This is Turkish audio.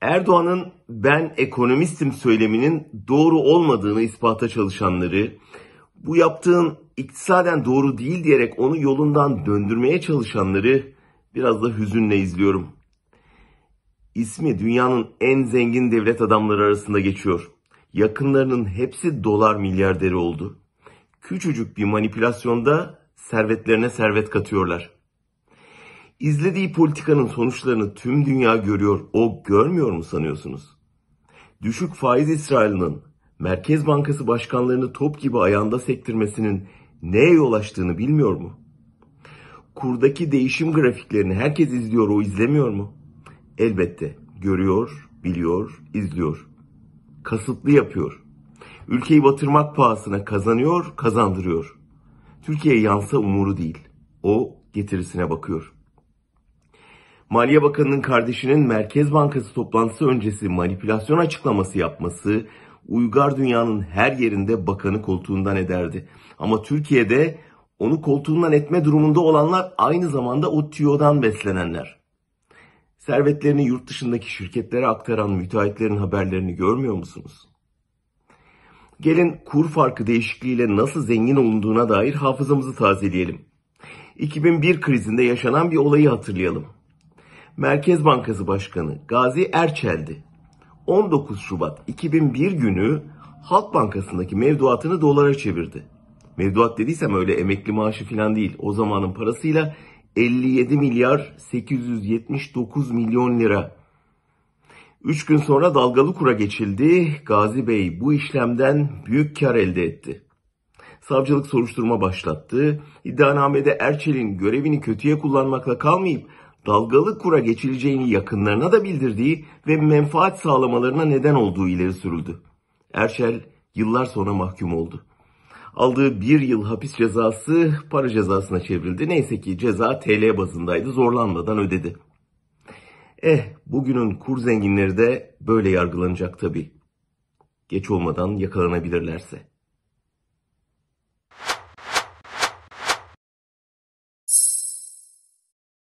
Erdoğan'ın ben ekonomistim söyleminin doğru olmadığını ispata çalışanları, bu yaptığın iktisaden doğru değil diyerek onu yolundan döndürmeye çalışanları biraz da hüzünle izliyorum. İsmi dünyanın en zengin devlet adamları arasında geçiyor. Yakınlarının hepsi dolar milyarderi oldu. Küçücük bir manipülasyonda servetlerine servet katıyorlar. İzlediği politikanın sonuçlarını tüm dünya görüyor, o görmüyor mu sanıyorsunuz? Düşük faiz İsrail'in Merkez Bankası başkanlarını top gibi ayağında sektirmesinin neye yol açtığını bilmiyor mu? Kurdaki değişim grafiklerini herkes izliyor, o izlemiyor mu? Elbette görüyor, biliyor, izliyor. Kasıtlı yapıyor. Ülkeyi batırmak pahasına kazanıyor, kazandırıyor. Türkiye yansa umuru değil. O getirisine bakıyor. Maliye Bakanı'nın kardeşinin Merkez Bankası toplantısı öncesi manipülasyon açıklaması yapması uygar dünyanın her yerinde bakanı koltuğundan ederdi. Ama Türkiye'de onu koltuğundan etme durumunda olanlar aynı zamanda o tüyodan beslenenler. Servetlerini yurt dışındaki şirketlere aktaran müteahhitlerin haberlerini görmüyor musunuz? Gelin kur farkı değişikliğiyle nasıl zengin olunduğuna dair hafızamızı tazeleyelim. 2001 krizinde yaşanan bir olayı hatırlayalım. Merkez Bankası Başkanı Gazi Erçel'di. 19 Şubat 2001 günü Halk Bankası'ndaki mevduatını dolara çevirdi. Mevduat dediysem öyle emekli maaşı falan değil. O zamanın parasıyla 57 milyar 879 milyon lira. 3 gün sonra dalgalı kura geçildi. Gazi Bey bu işlemden büyük kar elde etti. Savcılık soruşturma başlattı. İddianamede Erçel'in görevini kötüye kullanmakla kalmayıp dalgalı kura geçileceğini yakınlarına da bildirdiği ve menfaat sağlamalarına neden olduğu ileri sürüldü. Erşel yıllar sonra mahkum oldu. Aldığı bir yıl hapis cezası para cezasına çevrildi. Neyse ki ceza TL bazındaydı zorlanmadan ödedi. Eh bugünün kur zenginleri de böyle yargılanacak tabii. Geç olmadan yakalanabilirlerse.